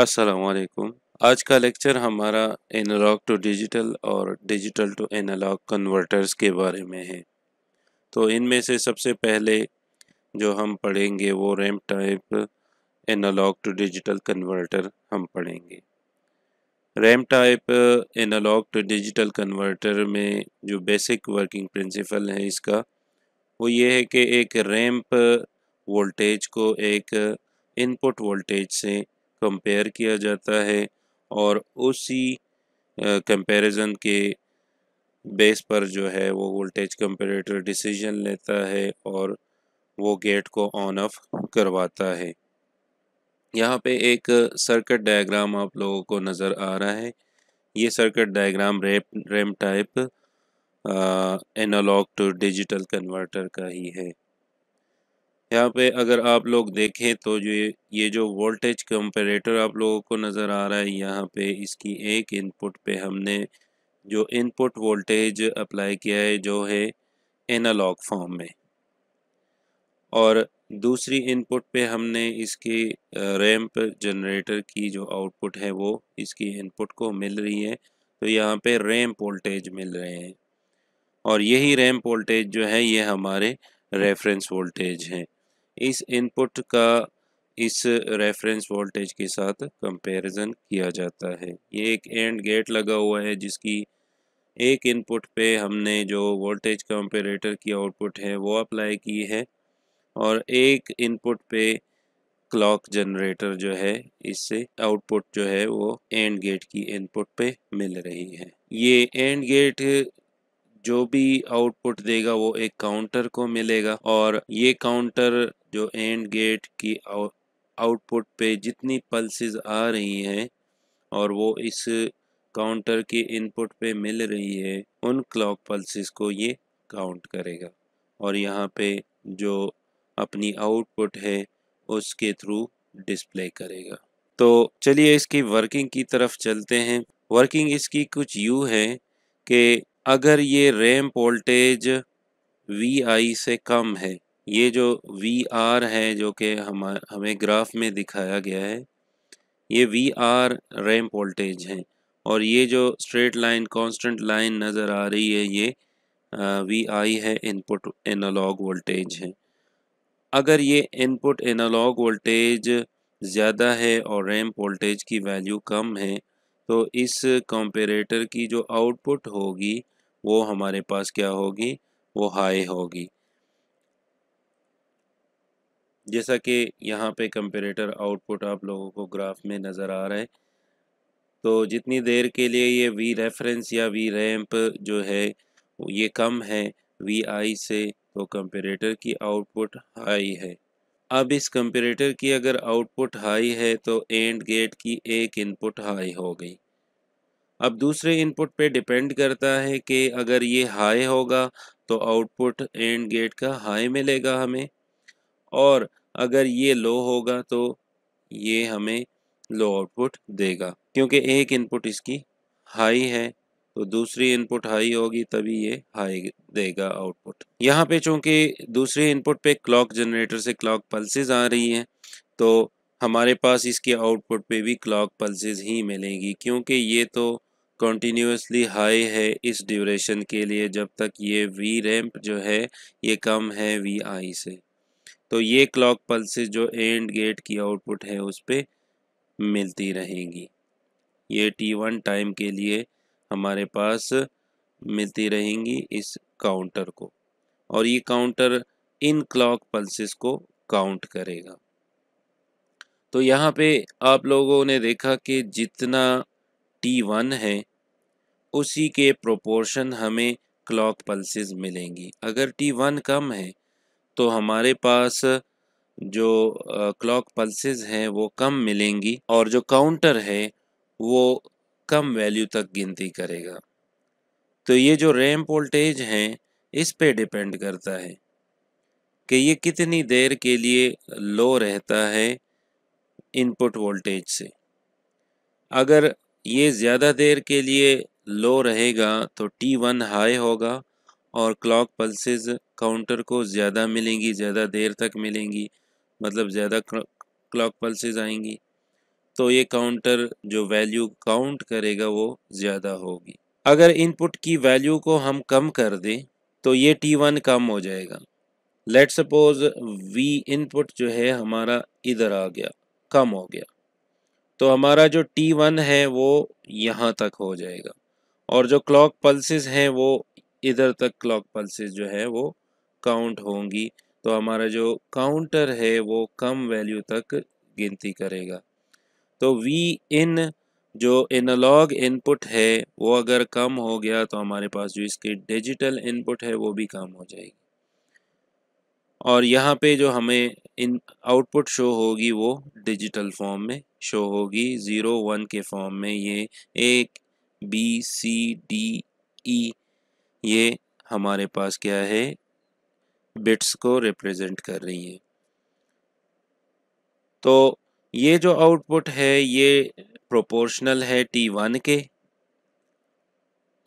असलकुम आज का लेक्चर हमारा एनालॉग टू डिजिटल और डिजिटल टू एनालॉग कन्वर्टर्स के बारे में है तो इनमें से सबसे पहले जो हम पढ़ेंगे वो ramp type analogue to digital converter हम पढ़ेंगे ramp type analogue to digital converter में जो बेसिक वर्किंग प्रिंसिपल है इसका वो ये है कि एक रैम्प वोल्टेज को एक इनपुट वोल्टेज से कंपेयर किया जाता है और उसी कंपैरिजन के बेस पर जो है वो वोल्टेज कंपेरेटर डिसीजन लेता है और वो गेट को ऑन ऑफ करवाता है यहाँ पे एक सर्किट डायग्राम आप लोगों को नज़र आ रहा है ये सर्किट डायग्राम रेप ramp type analogue to digital converter का ही है यहाँ पे अगर आप लोग देखें तो ये ये जो वोल्टेज कंपेरेटर आप लोगों को नज़र आ रहा है यहाँ पे इसकी एक इनपुट पे हमने जो इनपुट वोल्टेज अप्लाई किया है जो है एनालॉग फॉर्म में और दूसरी इनपुट पे हमने इसकी रैम्प जनरेटर की जो आउटपुट है वो इसकी इनपुट को मिल रही है तो यहाँ पे रैंप वोल्टेज मिल रहे हैं और यही रैंप वोल्टेज जो है ये हमारे रेफरेंस वोल्टेज हैं इस इनपुट का इस रेफरेंस वोल्टेज के साथ कंपैरिजन किया जाता है ये एक एंड गेट लगा हुआ है जिसकी एक इनपुट पे हमने जो वोल्टेज कंपेरेटर की आउटपुट है वो अप्लाई की है और एक इनपुट पे क्लॉक जनरेटर जो है इससे आउटपुट जो है वो एंड गेट की इनपुट पे मिल रही है ये एंड गेट जो भी आउटपुट देगा वो एक काउंटर को मिलेगा और ये काउंटर जो एंड गेट की आउटपुट पे जितनी पल्सेस आ रही हैं और वो इस काउंटर के इनपुट पे मिल रही है उन क्लॉक पल्सेस को ये काउंट करेगा और यहाँ पे जो अपनी आउटपुट है उसके थ्रू डिस्प्ले करेगा तो चलिए इसकी वर्किंग की तरफ चलते हैं वर्किंग इसकी कुछ यू है कि अगर ये रैम वोल्टेज वी आई से कम है ये जो वी आर है जो कि हम हमें ग्राफ में दिखाया गया है ये वी आर रैम्प वोल्टेज है और ये जो स्ट्रेट लाइन कांस्टेंट लाइन नज़र आ रही है ये वी आई है इनपुट एनालॉग वोल्टेज है अगर ये इनपुट एनालॉग वोल्टेज ज़्यादा है और रैम्प वोल्टेज की वैल्यू कम है तो इस कंपेरेटर की जो आउटपुट होगी वो हमारे पास क्या होगी वो हाई होगी जैसा कि यहाँ पे कंपेरेटर आउटपुट आप लोगों को ग्राफ में नज़र आ रहा है तो जितनी देर के लिए ये वी रेफरेंस या वी रैम्प जो है ये कम है वी आई से तो कंपेरेटर की आउटपुट हाई है अब इस कंपेरेटर की अगर आउटपुट हाई है तो एंड गेट की एक इनपुट हाई हो गई अब दूसरे इनपुट पे डिपेंड करता है कि अगर ये हाई होगा तो आउटपुट एंड गेट का हाई मिलेगा हमें और अगर ये लो होगा तो ये हमें लो आउटपुट देगा क्योंकि एक इनपुट इसकी हाई है तो दूसरी इनपुट हाई होगी तभी ये हाई देगा आउटपुट यहाँ पे चूंकि दूसरे इनपुट पे क्लॉक जनरेटर से क्लॉक पल्सेज आ रही हैं तो हमारे पास इसके आउटपुट पे भी क्लॉक पल्सेज ही मिलेंगी क्योंकि ये तो कंटिन्यूसली हाई है इस ड्यूरेशन के लिए जब तक ये वी रैम्प जो है ये कम है वी आई से तो ये क्लॉक पल्सेस जो एंड गेट की आउटपुट है उस पर मिलती रहेंगी ये टी वन टाइम के लिए हमारे पास मिलती रहेंगी इस काउंटर को और ये काउंटर इन क्लॉक पल्सेस को काउंट करेगा तो यहाँ पे आप लोगों ने देखा कि जितना टी वन है उसी के प्रोपोर्शन हमें क्लॉक पल्सेस मिलेंगी अगर टी वन कम है तो हमारे पास जो क्लॉक पल्सेस हैं वो कम मिलेंगी और जो काउंटर है वो कम वैल्यू तक गिनती करेगा तो ये जो रैम वोल्टेज हैं इस पे डिपेंड करता है कि ये कितनी देर के लिए लो रहता है इनपुट वोल्टेज से अगर ये ज़्यादा देर के लिए लो रहेगा तो T1 हाई होगा और क्लॉक पल्सेज काउंटर को ज़्यादा मिलेंगी ज़्यादा देर तक मिलेंगी मतलब ज़्यादा क्लॉक पल्सेज आएंगी तो ये काउंटर जो वैल्यू काउंट करेगा वो ज़्यादा होगी अगर इनपुट की वैल्यू को हम कम कर दें तो ये टी वन कम हो जाएगा लेट सपोज वी इनपुट जो है हमारा इधर आ गया कम हो गया तो हमारा जो टी वन है वो यहाँ तक हो जाएगा और जो क्लॉक पल्सेस हैं वो इधर तक क्लॉक पल्सेस जो है वो काउंट होंगी तो हमारा जो काउंटर है वो कम वैल्यू तक गिनती करेगा तो वी इन जो एनालॉग इनपुट है वो अगर कम हो गया तो हमारे पास जो इसके डिजिटल इनपुट है वो भी कम हो जाएगी और यहाँ पे जो हमें इन आउटपुट शो होगी वो डिजिटल फॉर्म में शो होगी ज़ीरो वन के फॉर्म में ये एक बी सी डी ई ये हमारे पास क्या है बिट्स को रिप्रेजेंट कर रही है तो ये जो आउटपुट है ये प्रोपोर्शनल है टी वन के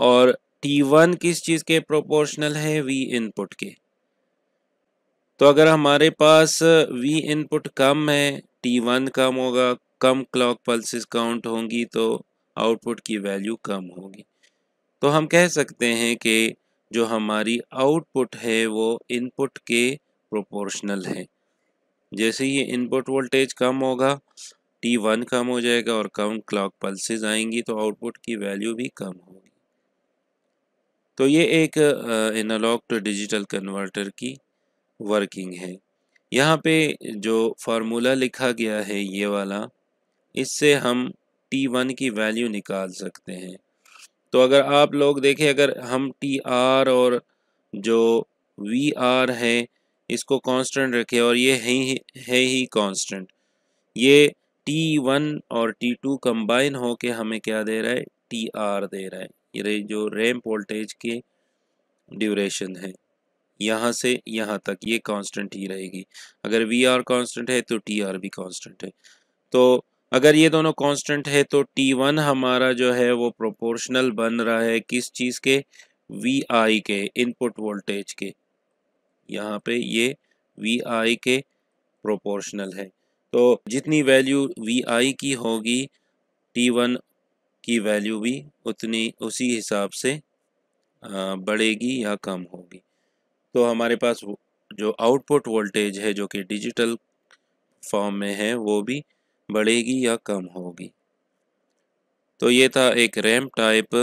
और टी वन किस चीज़ के प्रोपोर्शनल है वी इनपुट के तो अगर हमारे पास वी इनपुट कम है टी वन कम होगा कम क्लॉक पल्सेस काउंट होंगी तो आउटपुट की वैल्यू कम होगी तो हम कह सकते हैं कि जो हमारी आउटपुट है वो इनपुट के प्रोपोर्शनल है जैसे ये इनपुट वोल्टेज कम होगा टी वन कम हो जाएगा और कम क्लॉक पल्सेज आएंगी तो आउटपुट की वैल्यू भी कम होगी तो ये एक एनालॉग टू डिजिटल कन्वर्टर की वर्किंग है यहाँ पे जो फार्मूला लिखा गया है ये वाला इससे हम टी वन की वैल्यू निकाल सकते हैं तो अगर आप लोग देखें अगर हम टी आर और जो वी आर है इसको कांस्टेंट रखें और ये है ही है ही कांस्टेंट ये टी वन और टी टू कम्बाइन हो के हमें क्या दे रहा है टी आर दे रहा है ये जो रैम वोल्टेज के ड्यूरेशन है यहाँ से यहाँ तक ये कांस्टेंट ही रहेगी अगर वी आर कांस्टेंट है तो टी आर भी कांस्टेंट है तो अगर ये दोनों कांस्टेंट है तो टी वन हमारा जो है वो प्रोपोर्शनल बन रहा है किस चीज़ के वी आई के इनपुट वोल्टेज के यहाँ पे ये वी आई के प्रोपोर्शनल है तो जितनी वैल्यू वी आई की होगी टी वन की वैल्यू भी उतनी उसी हिसाब से बढ़ेगी या कम होगी तो हमारे पास जो आउटपुट वोल्टेज है जो कि डिजिटल फॉर्म में है वो भी बढ़ेगी या कम होगी तो ये था एक ramp type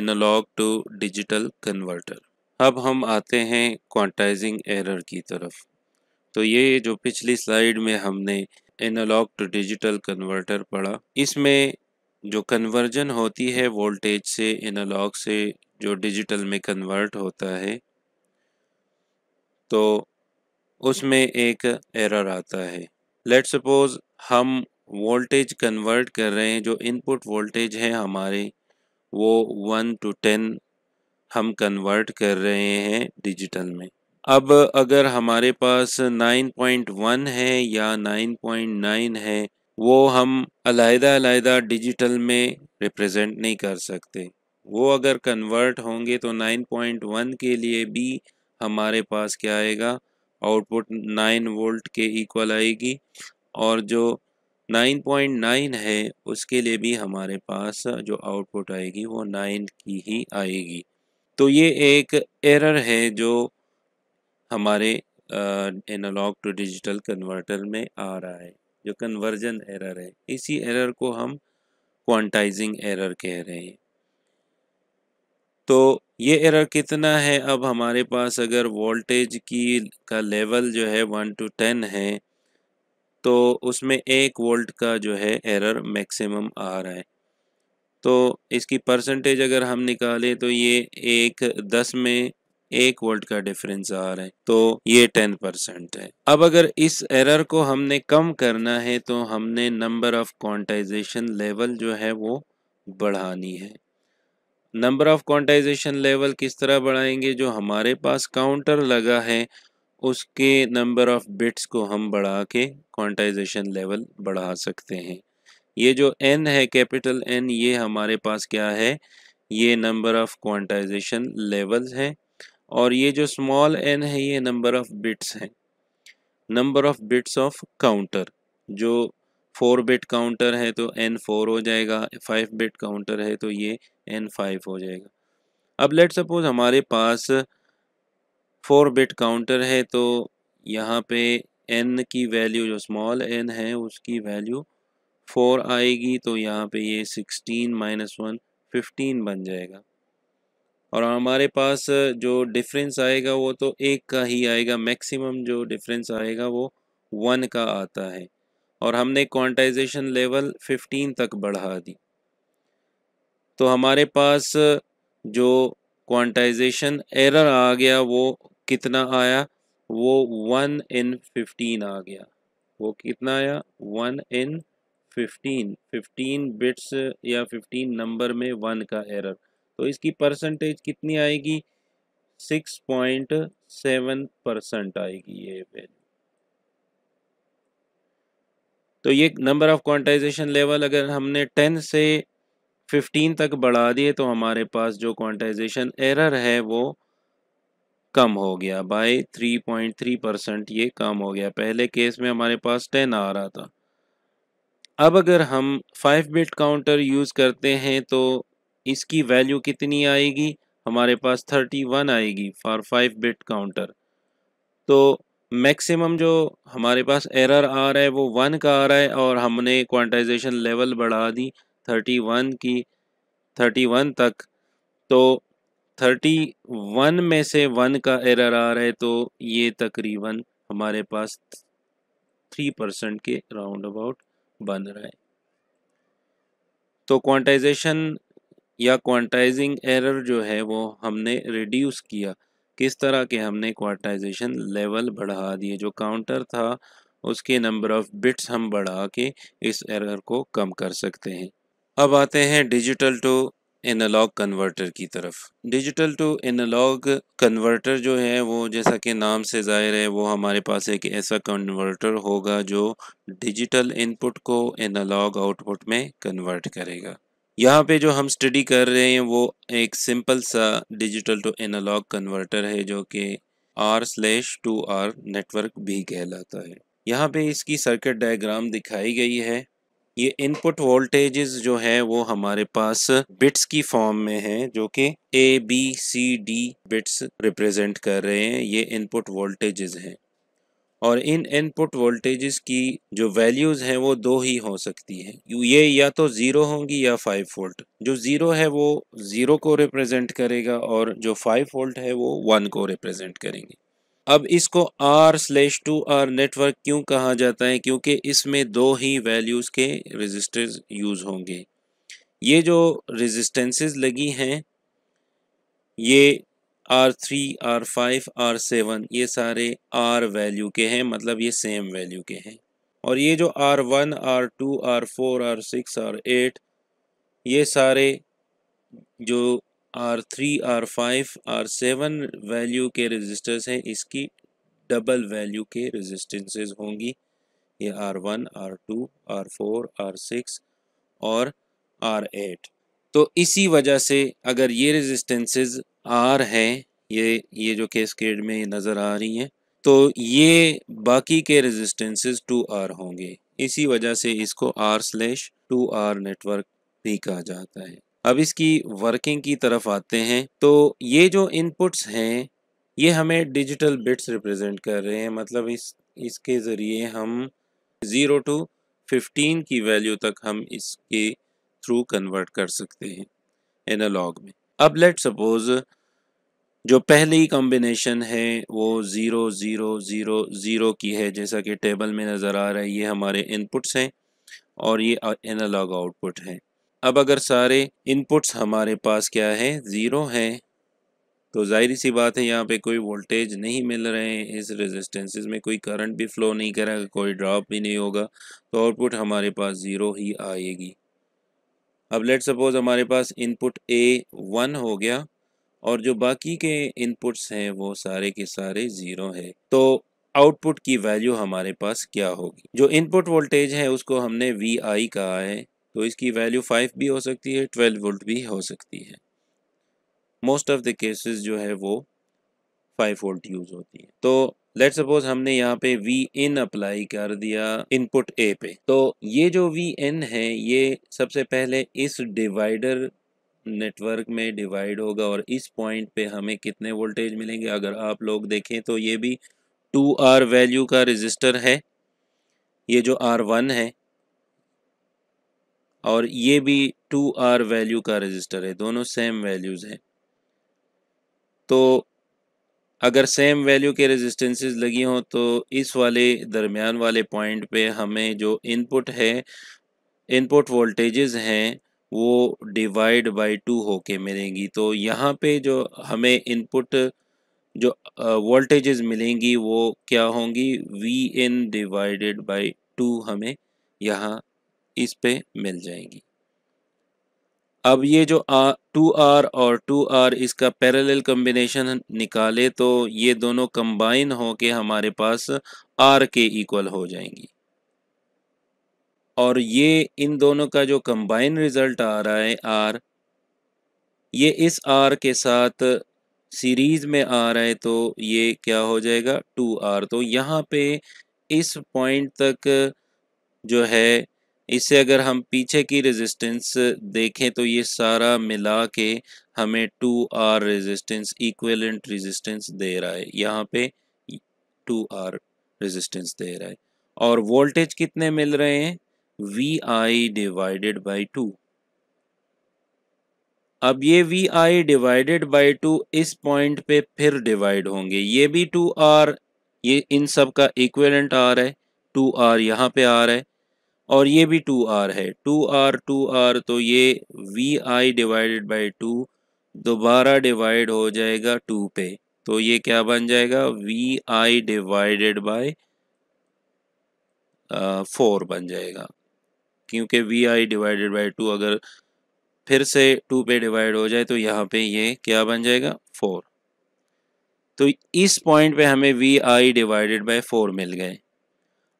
analogue to digital converter अब हम आते हैं क्वांटाइजिंग एरर की तरफ तो ये जो पिछली स्लाइड में हमने एनालॉग टू डिजिटल कन्वर्टर पढ़ा इसमें जो कन्वर्जन होती है वोल्टेज से एनालॉग से जो डिजिटल में कन्वर्ट होता है तो उसमें एक एरर आता है लेट सपोज हम वोल्टेज कन्वर्ट कर रहे हैं जो इनपुट वोल्टेज है हमारे वो वन टू टेन हम कन्वर्ट कर रहे हैं डिजिटल में अब अगर हमारे पास नाइन पॉइंट वन है या नाइन पॉइंट नाइन है वो हम अलहदा अलहदा डिजिटल में रिप्रेजेंट नहीं कर सकते वो अगर कन्वर्ट होंगे तो नाइन पॉइंट वन के लिए भी हमारे पास क्या आएगा आउटपुट नाइन वोल्ट के इक्वल आएगी और जो 9.9 है उसके लिए भी हमारे पास जो आउटपुट आएगी वो 9 की ही आएगी तो ये एक एरर है जो हमारे एनालॉग टू डिजिटल कन्वर्टर में आ रहा है जो कन्वर्जन एरर है इसी एरर को हम क्वांटाइजिंग एरर कह रहे हैं तो ये एरर कितना है अब हमारे पास अगर वोल्टेज की का लेवल जो है वन टू टेन है तो उसमें एक वोल्ट का जो है एरर मैक्सिमम आ रहा है तो इसकी परसेंटेज अगर हम निकालें तो ये एक दस में एक वोल्ट का डिफरेंस आ रहा है तो ये टेन परसेंट है अब अगर इस एरर को हमने कम करना है तो हमने नंबर ऑफ क्वांटाइजेशन लेवल जो है वो बढ़ानी है नंबर ऑफ क्वांटाइजेशन लेवल किस तरह बढ़ाएंगे जो हमारे पास काउंटर लगा है उसके नंबर ऑफ़ बिट्स को हम बढ़ा के क्वांटाइजेशन लेवल बढ़ा सकते हैं ये जो एन है कैपिटल एन ये हमारे पास क्या है ये नंबर ऑफ़ क्वांटाइजेशन लेवल्स हैं और ये जो स्मॉल एन है ये नंबर ऑफ़ बिट्स हैं number of bits of counter जो फोर बिट काउंटर है तो एन फोर हो जाएगा फाइव बिट काउंटर है तो ये एन फाइव हो जाएगा अब लेट सपोज हमारे पास फोर बिट काउंटर है तो यहाँ पे एन की वैल्यू जो स्मॉल एन है उसकी वैल्यू फोर आएगी तो यहाँ पे ये सिक्सटीन माइनस वन फिफ्टीन बन जाएगा और हमारे पास जो डिफरेंस आएगा वो तो एक का ही आएगा मैक्सिमम जो डिफरेंस आएगा वो वन का आता है और हमने क्वांटाइजेशन लेवल फिफ्टीन तक बढ़ा दी तो हमारे पास जो क्वांटाइजेशन एरर आ गया वो कितना आया वो वन इन फिफ्टीन आ गया वो कितना आया one in fifteen fifteen bits या फिफ्टीन नंबर में वन का एरर तो इसकी परसेंटेज कितनी आएगी सिक्स पॉइंट सेवन परसेंट आएगी ये वैल्यू तो ये नंबर ऑफ क्वांटाइजेशन लेवल अगर हमने टेन से फिफ्टीन तक बढ़ा दिए तो हमारे पास जो क्वांटाइजेशन एरर है वो कम हो गया बाय 3.3 परसेंट ये कम हो गया पहले केस में हमारे पास 10 आ रहा था अब अगर हम 5 बिट काउंटर यूज़ करते हैं तो इसकी वैल्यू कितनी आएगी हमारे पास 31 आएगी फॉर 5 बिट काउंटर तो मैक्सिमम जो हमारे पास एरर आ रहा है वो वन का आ रहा है और हमने क्वांटाइजेशन लेवल बढ़ा दी 31 की 31 तक तो थर्टी वन में से वन का एरर आ रहा है तो ये तकरीबन हमारे पास थ्री परसेंट के राउंड अबाउट बन रहा है तो क्वांटाइजेशन या क्वांटाइजिंग एरर जो है वो हमने रिड्यूस किया किस तरह के हमने क्वांटाइजेशन लेवल बढ़ा दिए जो काउंटर था उसके नंबर ऑफ बिट्स हम बढ़ा के इस एरर को कम कर सकते हैं अब आते हैं डिजिटल टू एनालॉग कन्वर्टर की तरफ डिजिटल टू एनालॉग कन्वर्टर जो है वो जैसा कि नाम से ज़ाहिर है वो हमारे पास एक ऐसा कन्वर्टर होगा जो डिजिटल इनपुट को एनालॉग आउटपुट में कन्वर्ट करेगा यहाँ पे जो हम स्टडी कर रहे हैं वो एक सिंपल सा डिजिटल टू एनालॉग कन्वर्टर है जो कि R slash two R network भी कहलाता है यहाँ पे इसकी सर्किट डायग्राम दिखाई गई है ये इनपुट वोल्टेजेस जो है वो हमारे पास बिट्स की फॉर्म में है जो कि A B C D bits represent कर रहे हैं ये इनपुट वोल्टेजेस हैं और इन इनपुट वोल्टेजेस की जो वैल्यूज़ हैं वो दो ही हो सकती हैं ये या तो ज़ीरो होंगी या फाइव वोल्ट जो ज़ीरो है वो ज़ीरो को रिप्रेजेंट करेगा और जो फाइव वोल्ट है वो वन को रिप्रेजेंट करेंगे अब इसको R slash two R network क्यों कहा जाता है क्योंकि इसमें दो ही वैल्यूज़ के रजिस्टर्स यूज़ होंगे ये जो रेजिस्टेंसेस लगी हैं ये R three R five R seven ये सारे आर वैल्यू के हैं मतलब ये सेम वैल्यू के हैं और ये जो R one R two R four R six R eight ये सारे जो R three R five R seven value के रजिस्टर्स हैं इसकी डबल वैल्यू के रजिस्टेंसेज होंगी ये R one R two R four R six और आर एट तो इसी वजह से अगर ये रजिस्टेंसेज आर हैं ये ये जो केस केड में नज़र आ रही हैं तो ये बाकी के रजिस्टेंसेज टू आर होंगे इसी वजह से इसको R slash two R network भी कहा जाता है अब इसकी वर्किंग की तरफ आते हैं तो ये जो इनपुट्स हैं ये हमें डिजिटल बिट्स रिप्रेजेंट कर रहे हैं मतलब इस इसके ज़रिए हम ज़ीरो टू फिफ्टीन की वैल्यू तक हम इसके थ्रू कन्वर्ट कर सकते हैं एनालॉग में अब लेट सपोज़ जो पहली कॉम्बिनेशन है वो ज़ीरो ज़ीरो ज़ीरो ज़ीरो की है जैसा कि टेबल में नज़र आ रहा है ये हमारे इनपुट्स हैं और ये एनालॉग आउटपुट हैं अब अगर सारे इनपुट्स हमारे पास क्या है ज़ीरो हैं तो जाहिर सी बात है यहाँ पे कोई वोल्टेज नहीं मिल रहे हैं इस रेजिस्टेंसेस में कोई करंट भी फ़्लो नहीं करेगा कोई ड्रॉप भी नहीं होगा तो आउटपुट हमारे पास ज़ीरो ही आएगी अब लेट सपोज़ हमारे पास इनपुट ए वन हो गया और जो बाकी के इनपुट्स हैं वो सारे के सारे ज़ीरो हैं तो आउटपुट की वैल्यू हमारे पास क्या होगी जो इनपुट वोल्टेज है उसको हमने वी आई कहा है तो इसकी वैल्यू फाइव भी हो सकती है ट्वेल्व वोल्ट भी हो सकती है मोस्ट ऑफ द केसेस जो है वो फाइव वोल्ट यूज़ होती है तो लेट सपोज हमने यहाँ पे वी इन अप्लाई कर दिया इनपुट ए पे तो ये जो वी इन है ये सबसे पहले इस डिवाइडर नेटवर्क में डिवाइड होगा और इस पॉइंट पे हमें कितने वोल्टेज मिलेंगे अगर आप लोग देखें तो ये भी टू आर वैल्यू का रजिस्टर है ये जो आर वन है और ये भी टू आर वैल्यू का रजिस्टर है दोनों सेम वैल्यूज़ हैं तो अगर सेम वैल्यू के रेजिस्टेंसेस लगी हों तो इस वाले दरमियान वाले पॉइंट पे हमें जो इनपुट है इनपुट वोल्टेजेस हैं वो डिवाइड बाय टू होके मिलेंगी तो यहाँ पे जो हमें इनपुट जो वोल्टेजेस मिलेंगी वो क्या होंगी V in divided by two हमें यहाँ इस पे मिल जाएगी अब ये जो आ टू आर और टू आर इसका पैरेलल कम्बिनेशन निकाले तो ये दोनों कंबाइन हो के हमारे पास आर के इक्वल हो जाएंगी और ये इन दोनों का जो कंबाइन रिजल्ट आ रहा है आर ये इस आर के साथ सीरीज में आ रहा है तो ये क्या हो जाएगा टू आर तो यहाँ पे इस पॉइंट तक जो है इससे अगर हम पीछे की रेजिस्टेंस देखें तो ये सारा मिला के हमें two R resistance equivalent resistance दे रहा है यहाँ पे टू आर रेजिस्टेंस दे रहा है और वोल्टेज कितने मिल रहे हैं V I divided by two अब ये V I divided by two इस पॉइंट पे फिर डिवाइड होंगे ये भी टू आर ये इन सब का इक्वेलेंट आ रहा है टू आर यहाँ पे आ रहा है और ये भी टू आर है टू आर टू आर तो ये V I divided by two दोबारा डिवाइड हो जाएगा टू पे तो ये क्या बन जाएगा V I divided by four बन जाएगा क्योंकि V I divided by two अगर फिर से टू पे डिवाइड हो जाए तो यहाँ पे ये क्या बन जाएगा फोर तो इस पॉइंट पे हमें V I divided by four मिल गए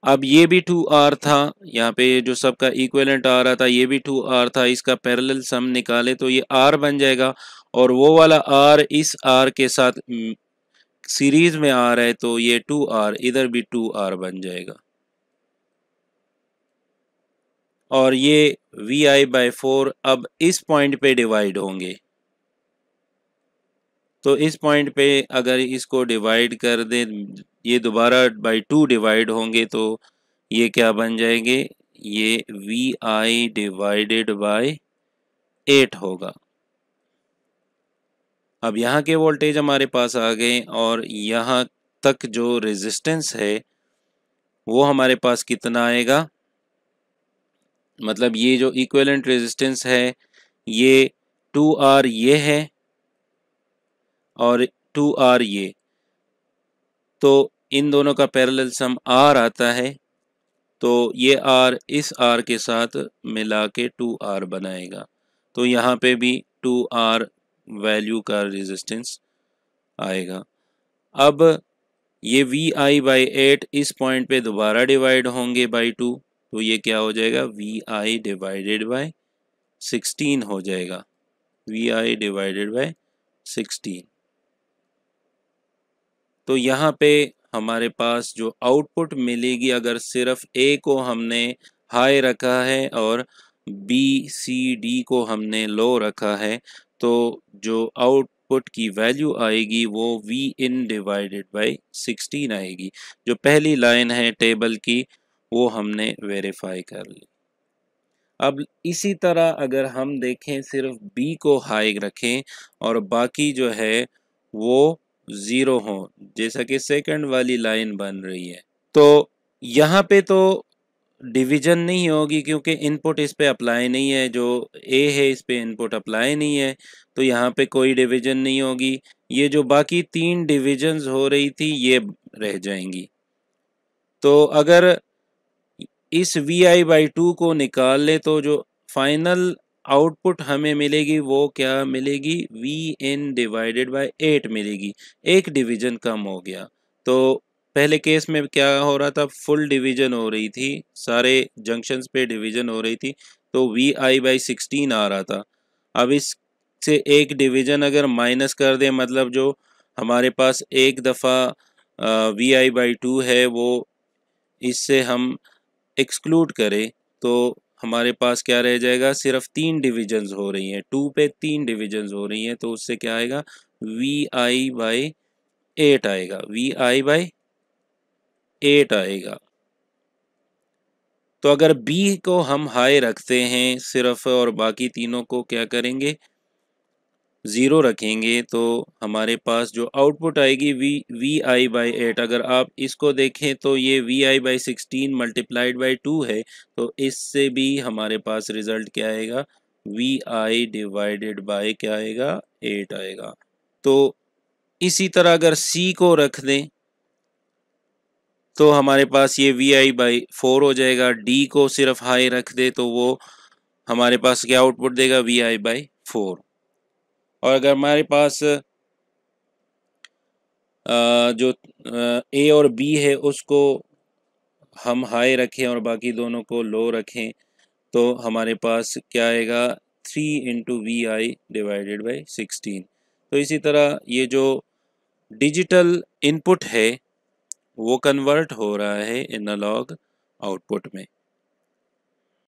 अब ये भी टू आर था यहाँ पे जो सबका इक्वेलेंट आ रहा था ये भी टू आर था इसका पैरेलल सम निकाले तो ये आर बन जाएगा और वो वाला आर इस आर के साथ सीरीज हम्म, में आ रहा है तो ये टू आर इधर भी टू आर बन जाएगा और ये वी आई बाई फोर अब इस पॉइंट पे डिवाइड होंगे तो इस पॉइंट पे अगर इसको डिवाइड कर दे ये दोबारा बाई टू डिवाइड होंगे तो ये क्या बन जाएंगे ये V I divided by eight होगा अब यहाँ के वोल्टेज हमारे पास आ गए और यहाँ तक जो रेजिस्टेंस है वो हमारे पास कितना आएगा मतलब ये जो इक्वेलेंट रेजिस्टेंस है ये टू आर ये है और टू आर ये तो इन दोनों का पैरेलल सम आर आता है तो ये आर इस आर के साथ मिला के टू आर बनाएगा तो यहाँ पे भी टू आर वैल्यू का रेजिस्टेंस आएगा अब ये वी आई बाई एट इस पॉइंट पे दोबारा डिवाइड होंगे बाई टू तो ये क्या हो जाएगा V I divided by sixteen हो जाएगा V I divided by sixteen तो यहाँ पे हमारे पास जो आउटपुट मिलेगी अगर सिर्फ ए को हमने हाई रखा है और बी सी डी को हमने लो रखा है तो जो आउट आउटपुट की वैल्यू आएगी वो V in divided by sixteen आएगी जो पहली लाइन है टेबल की वो हमने वेरीफाई कर ली अब इसी तरह अगर हम देखें सिर्फ बी को हाई रखें और बाकी जो है वो ज़ीरो हो जैसा कि सेकंड वाली लाइन बन रही है तो यहाँ पे तो डिवीजन नहीं होगी क्योंकि इनपुट इस पे अप्लाई नहीं है जो ए है इस पे इनपुट अप्लाई नहीं है तो यहाँ पे कोई डिवीजन नहीं होगी ये जो बाकी तीन डिविजन्स हो रही थी ये रह जाएंगी तो अगर इस वी आई बाई टू को निकाल ले तो जो फाइनल आउटपुट हमें मिलेगी वो क्या मिलेगी V N divided by eight मिलेगी एक डिवीज़न कम हो गया तो पहले केस में क्या हो रहा था फुल डिवीज़न हो रही थी सारे जंक्शंस पे डिवीज़न हो रही थी तो वी आई बाई सिक्सटीन आ रहा था अब इस से एक डिवीज़न अगर माइनस कर दें मतलब जो हमारे पास एक दफ़ा वी आई बाई टू है वो इससे हम एक्सक्लूड करें तो हमारे पास क्या रह जाएगा सिर्फ तीन डिविजन्स हो रही हैं टू पे तीन डिविजन्स हो रही हैं तो उससे क्या आएगा वी आई बाई एट आएगा वी आई बाई एट आएगा तो अगर बी को हम हाई रखते हैं सिर्फ और बाकी तीनों को क्या करेंगे ज़ीरो रखेंगे तो हमारे पास जो आउटपुट आएगी V V I by eight अगर आप इसको देखें तो ये V I by sixteen multiplied by two है तो इससे भी हमारे पास रिज़ल्ट क्या आएगा वी आई डिवाइडेड बाई क्या आएगा एट आएगा तो इसी तरह अगर सी को रख दें तो हमारे पास ये वी आई बाई फोर हो जाएगा डी को सिर्फ हाई रख दे तो वो हमारे पास क्या आउटपुट देगा वी आई बाई फोर और अगर हमारे पास जो ए और बी है उसको हम हाई रखें और बाकी दोनों को लो रखें तो हमारे पास क्या आएगा three into V I divided by sixteen तो इसी तरह ये जो डिजिटल इनपुट है वो कन्वर्ट हो रहा है एनालॉग आउटपुट में